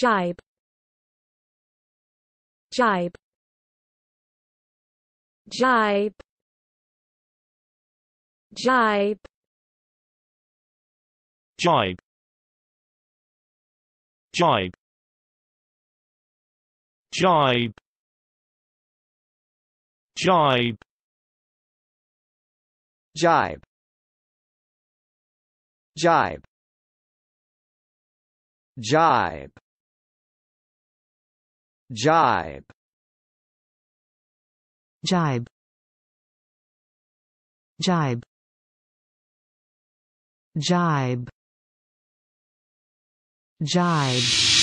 jibe jibe jibe jibe jibe jibe jibe jibe jibe jibe jibe Jibe Jibe Jibe Jibe Jibe